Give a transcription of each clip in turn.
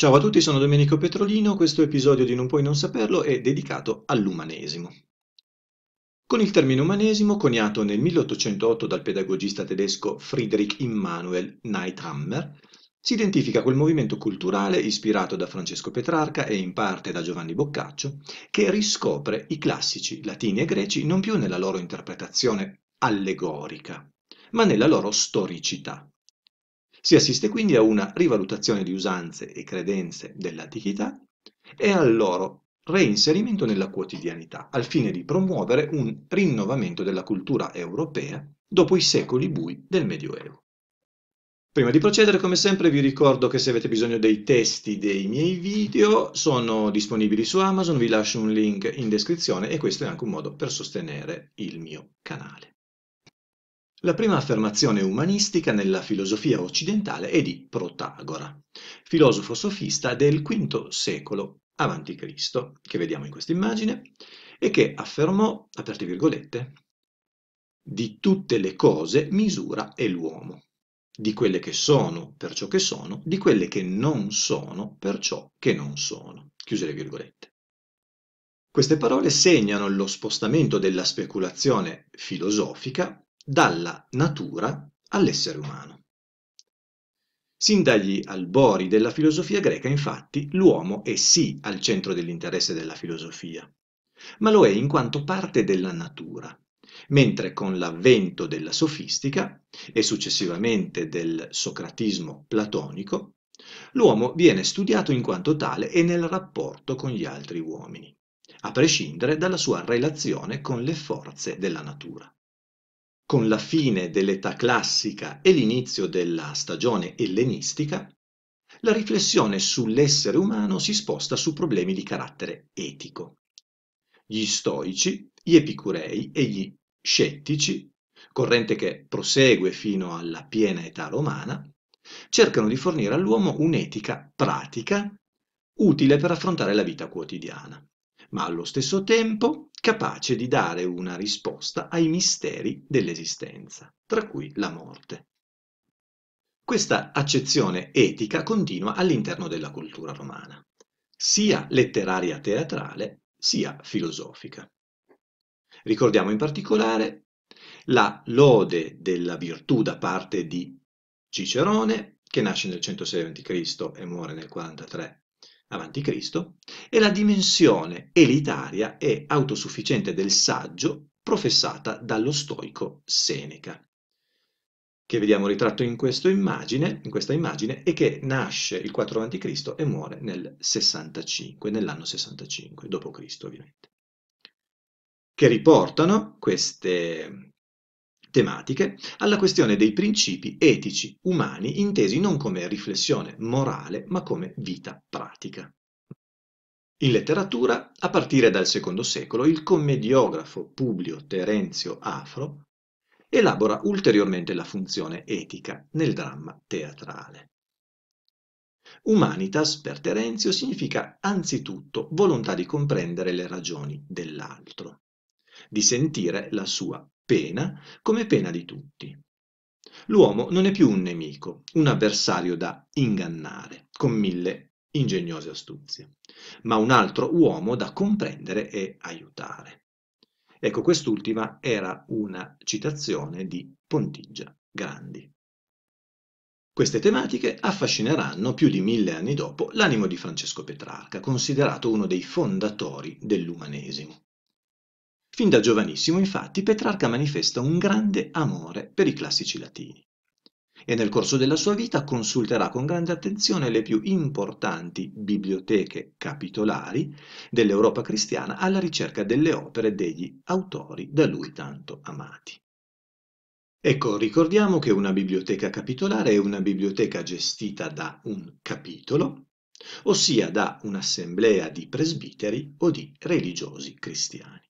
Ciao a tutti, sono Domenico Petrolino, questo episodio di Non puoi non saperlo è dedicato all'umanesimo. Con il termine umanesimo, coniato nel 1808 dal pedagogista tedesco Friedrich Immanuel Neithammer, si identifica quel movimento culturale ispirato da Francesco Petrarca e in parte da Giovanni Boccaccio, che riscopre i classici latini e greci non più nella loro interpretazione allegorica, ma nella loro storicità, si assiste quindi a una rivalutazione di usanze e credenze dell'antichità e al loro reinserimento nella quotidianità, al fine di promuovere un rinnovamento della cultura europea dopo i secoli bui del Medioevo. Prima di procedere, come sempre, vi ricordo che se avete bisogno dei testi dei miei video, sono disponibili su Amazon, vi lascio un link in descrizione e questo è anche un modo per sostenere il mio canale. La prima affermazione umanistica nella filosofia occidentale è di Protagora, filosofo sofista del V secolo a.C., che vediamo in questa immagine, e che affermò, aperte virgolette, di tutte le cose misura è l'uomo, di quelle che sono per ciò che sono, di quelle che non sono per ciò che non sono. Chiuse le virgolette. Queste parole segnano lo spostamento della speculazione filosofica dalla natura all'essere umano. Sin dagli albori della filosofia greca, infatti, l'uomo è sì al centro dell'interesse della filosofia, ma lo è in quanto parte della natura, mentre con l'avvento della sofistica e successivamente del socratismo platonico, l'uomo viene studiato in quanto tale e nel rapporto con gli altri uomini, a prescindere dalla sua relazione con le forze della natura con la fine dell'età classica e l'inizio della stagione ellenistica, la riflessione sull'essere umano si sposta su problemi di carattere etico. Gli stoici, gli epicurei e gli scettici, corrente che prosegue fino alla piena età romana, cercano di fornire all'uomo un'etica pratica utile per affrontare la vita quotidiana, ma allo stesso tempo capace di dare una risposta ai misteri dell'esistenza, tra cui la morte. Questa accezione etica continua all'interno della cultura romana, sia letteraria teatrale sia filosofica. Ricordiamo in particolare la lode della virtù da parte di Cicerone, che nasce nel 106 a.C. e muore nel 43 a.C., e la dimensione elitaria e autosufficiente del saggio professata dallo stoico Seneca, che vediamo ritratto in, immagine, in questa immagine e che nasce il 4 a.C. e muore nel 65, nell'anno 65 d.C. ovviamente, che riportano queste, tematiche alla questione dei principi etici umani intesi non come riflessione morale ma come vita pratica. In letteratura, a partire dal secondo secolo, il commediografo Publio Terenzio Afro elabora ulteriormente la funzione etica nel dramma teatrale. Humanitas per Terenzio significa anzitutto volontà di comprendere le ragioni dell'altro, di sentire la sua pena come pena di tutti. L'uomo non è più un nemico, un avversario da ingannare con mille ingegnose astuzie, ma un altro uomo da comprendere e aiutare. Ecco, quest'ultima era una citazione di Pontigia Grandi. Queste tematiche affascineranno più di mille anni dopo l'animo di Francesco Petrarca, considerato uno dei fondatori dell'umanesimo. Fin da giovanissimo, infatti, Petrarca manifesta un grande amore per i classici latini e nel corso della sua vita consulterà con grande attenzione le più importanti biblioteche capitolari dell'Europa cristiana alla ricerca delle opere degli autori da lui tanto amati. Ecco, ricordiamo che una biblioteca capitolare è una biblioteca gestita da un capitolo, ossia da un'assemblea di presbiteri o di religiosi cristiani.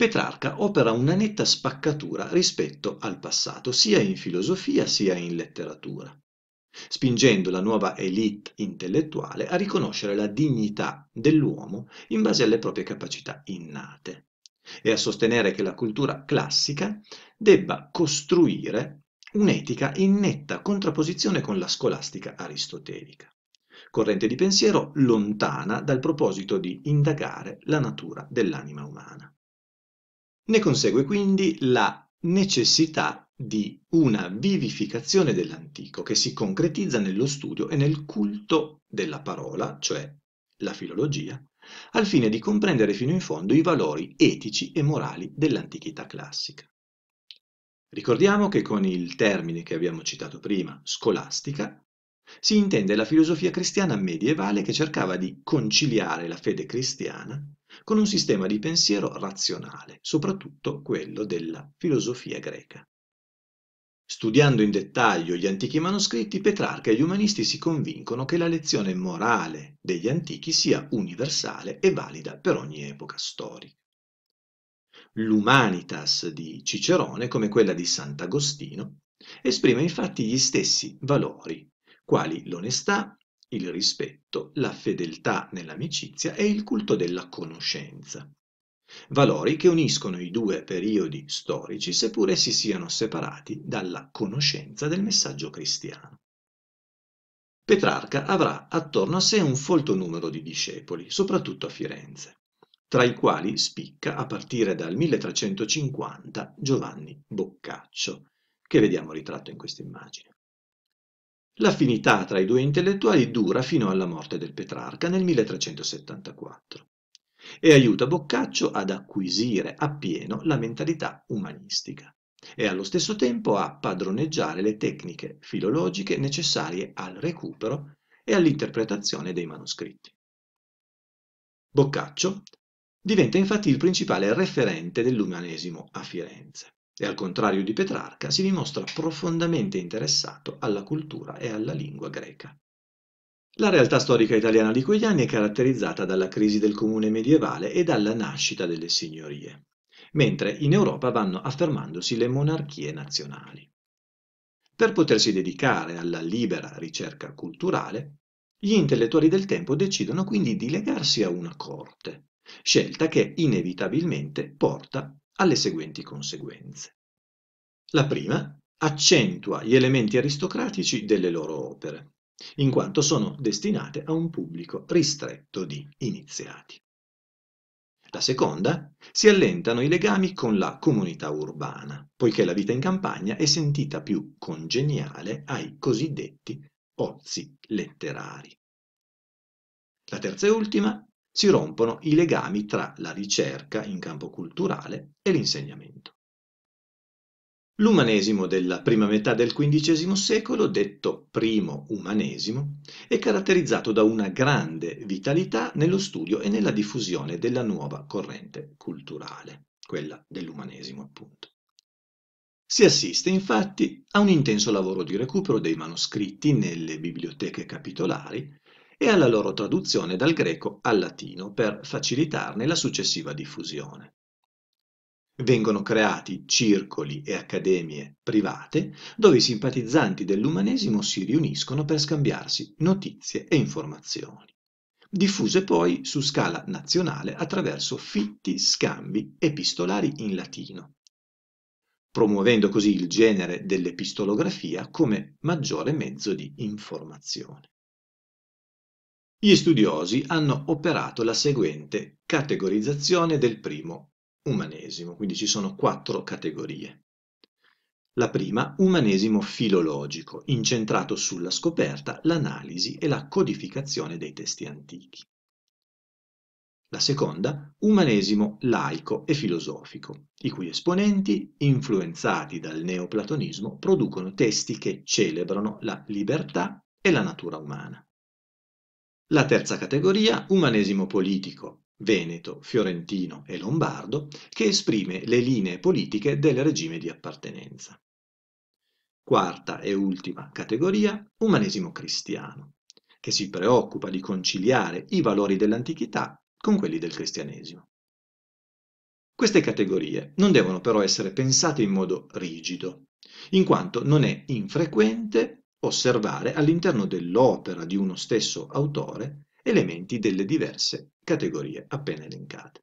Petrarca opera una netta spaccatura rispetto al passato, sia in filosofia sia in letteratura, spingendo la nuova elite intellettuale a riconoscere la dignità dell'uomo in base alle proprie capacità innate e a sostenere che la cultura classica debba costruire un'etica in netta contrapposizione con la scolastica aristotelica, corrente di pensiero lontana dal proposito di indagare la natura dell'anima umana. Ne consegue quindi la necessità di una vivificazione dell'antico che si concretizza nello studio e nel culto della parola, cioè la filologia, al fine di comprendere fino in fondo i valori etici e morali dell'antichità classica. Ricordiamo che con il termine che abbiamo citato prima, scolastica, si intende la filosofia cristiana medievale che cercava di conciliare la fede cristiana con un sistema di pensiero razionale, soprattutto quello della filosofia greca. Studiando in dettaglio gli antichi manoscritti, Petrarca e gli umanisti si convincono che la lezione morale degli antichi sia universale e valida per ogni epoca storica. L'umanitas di Cicerone, come quella di Sant'Agostino, esprime infatti gli stessi valori, quali l'onestà, il rispetto, la fedeltà nell'amicizia e il culto della conoscenza. Valori che uniscono i due periodi storici seppure si siano separati dalla conoscenza del messaggio cristiano. Petrarca avrà attorno a sé un folto numero di discepoli, soprattutto a Firenze, tra i quali spicca a partire dal 1350 Giovanni Boccaccio, che vediamo ritratto in questa immagine. L'affinità tra i due intellettuali dura fino alla morte del Petrarca nel 1374 e aiuta Boccaccio ad acquisire appieno la mentalità umanistica e allo stesso tempo a padroneggiare le tecniche filologiche necessarie al recupero e all'interpretazione dei manoscritti. Boccaccio diventa infatti il principale referente dell'umanesimo a Firenze e al contrario di Petrarca si dimostra profondamente interessato alla cultura e alla lingua greca. La realtà storica italiana di quegli anni è caratterizzata dalla crisi del comune medievale e dalla nascita delle signorie, mentre in Europa vanno affermandosi le monarchie nazionali. Per potersi dedicare alla libera ricerca culturale, gli intellettuali del tempo decidono quindi di legarsi a una corte, scelta che inevitabilmente porta alle seguenti conseguenze. La prima accentua gli elementi aristocratici delle loro opere, in quanto sono destinate a un pubblico ristretto di iniziati. La seconda, si allentano i legami con la comunità urbana, poiché la vita in campagna è sentita più congeniale ai cosiddetti ozi letterari. La terza e ultima si rompono i legami tra la ricerca in campo culturale e l'insegnamento. L'umanesimo della prima metà del XV secolo, detto primo umanesimo, è caratterizzato da una grande vitalità nello studio e nella diffusione della nuova corrente culturale, quella dell'umanesimo appunto. Si assiste infatti a un intenso lavoro di recupero dei manoscritti nelle biblioteche capitolari, e alla loro traduzione dal greco al latino per facilitarne la successiva diffusione. Vengono creati circoli e accademie private dove i simpatizzanti dell'umanesimo si riuniscono per scambiarsi notizie e informazioni, diffuse poi su scala nazionale attraverso fitti scambi epistolari in latino, promuovendo così il genere dell'epistolografia come maggiore mezzo di informazione. Gli studiosi hanno operato la seguente categorizzazione del primo umanesimo, quindi ci sono quattro categorie. La prima, umanesimo filologico, incentrato sulla scoperta, l'analisi e la codificazione dei testi antichi. La seconda, umanesimo laico e filosofico, i cui esponenti, influenzati dal neoplatonismo, producono testi che celebrano la libertà e la natura umana. La terza categoria, umanesimo politico, veneto, fiorentino e lombardo, che esprime le linee politiche del regime di appartenenza. Quarta e ultima categoria, umanesimo cristiano, che si preoccupa di conciliare i valori dell'antichità con quelli del cristianesimo. Queste categorie non devono però essere pensate in modo rigido, in quanto non è infrequente osservare all'interno dell'opera di uno stesso autore elementi delle diverse categorie appena elencate.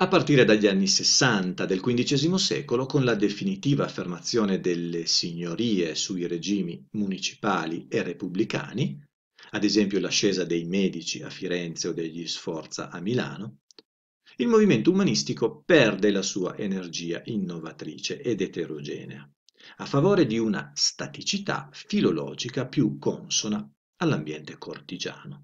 A partire dagli anni 60 del XV secolo, con la definitiva affermazione delle signorie sui regimi municipali e repubblicani, ad esempio l'ascesa dei Medici a Firenze o degli Sforza a Milano, il movimento umanistico perde la sua energia innovatrice ed eterogenea a favore di una staticità filologica più consona all'ambiente cortigiano.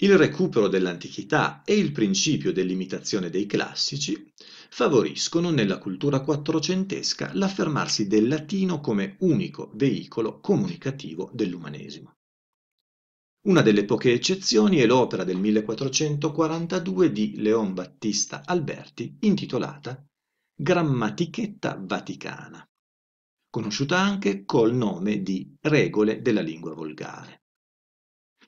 Il recupero dell'antichità e il principio dell'imitazione dei classici favoriscono nella cultura quattrocentesca l'affermarsi del latino come unico veicolo comunicativo dell'umanesimo. Una delle poche eccezioni è l'opera del 1442 di Leon Battista Alberti intitolata Grammatichetta Vaticana, conosciuta anche col nome di Regole della lingua volgare.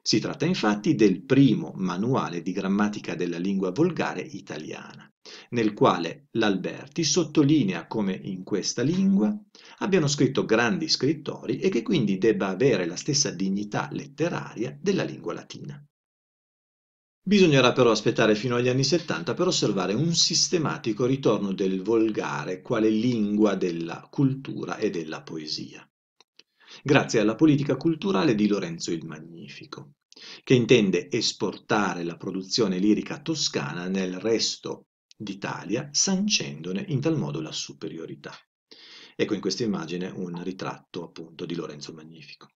Si tratta infatti del primo manuale di grammatica della lingua volgare italiana, nel quale l'Alberti sottolinea come in questa lingua abbiano scritto grandi scrittori e che quindi debba avere la stessa dignità letteraria della lingua latina. Bisognerà però aspettare fino agli anni 70 per osservare un sistematico ritorno del volgare quale lingua della cultura e della poesia, grazie alla politica culturale di Lorenzo il Magnifico, che intende esportare la produzione lirica toscana nel resto d'Italia, sancendone in tal modo la superiorità. Ecco in questa immagine un ritratto appunto di Lorenzo il Magnifico.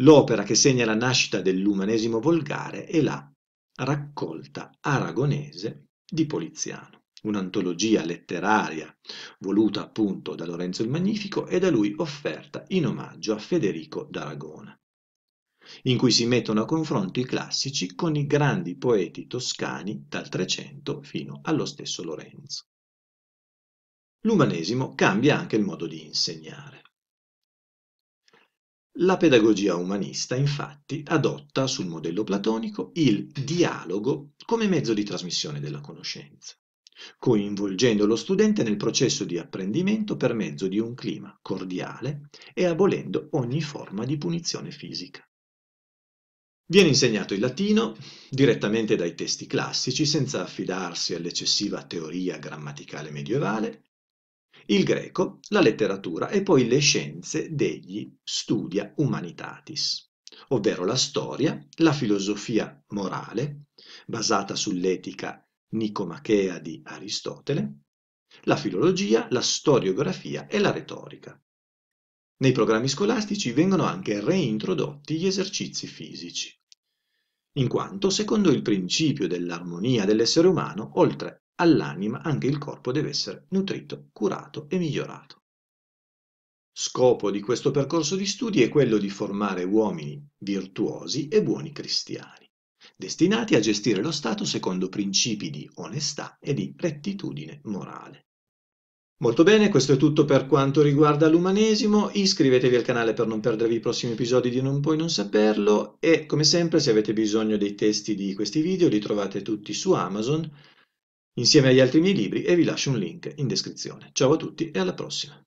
L'opera che segna la nascita dell'umanesimo volgare è la Raccolta aragonese di Poliziano, un'antologia letteraria voluta appunto da Lorenzo il Magnifico e da lui offerta in omaggio a Federico d'Aragona, in cui si mettono a confronto i classici con i grandi poeti toscani dal Trecento fino allo stesso Lorenzo. L'umanesimo cambia anche il modo di insegnare. La pedagogia umanista infatti adotta sul modello platonico il dialogo come mezzo di trasmissione della conoscenza, coinvolgendo lo studente nel processo di apprendimento per mezzo di un clima cordiale e abolendo ogni forma di punizione fisica. Viene insegnato il latino direttamente dai testi classici senza affidarsi all'eccessiva teoria grammaticale medievale il greco, la letteratura e poi le scienze degli studia humanitatis, ovvero la storia, la filosofia morale, basata sull'etica nicomachea di Aristotele, la filologia, la storiografia e la retorica. Nei programmi scolastici vengono anche reintrodotti gli esercizi fisici, in quanto, secondo il principio dell'armonia dell'essere umano, oltre all'anima anche il corpo deve essere nutrito, curato e migliorato. Scopo di questo percorso di studi è quello di formare uomini virtuosi e buoni cristiani, destinati a gestire lo Stato secondo principi di onestà e di rettitudine morale. Molto bene, questo è tutto per quanto riguarda l'umanesimo, iscrivetevi al canale per non perdervi i prossimi episodi di Non puoi non saperlo e come sempre se avete bisogno dei testi di questi video li trovate tutti su Amazon insieme agli altri miei libri e vi lascio un link in descrizione. Ciao a tutti e alla prossima!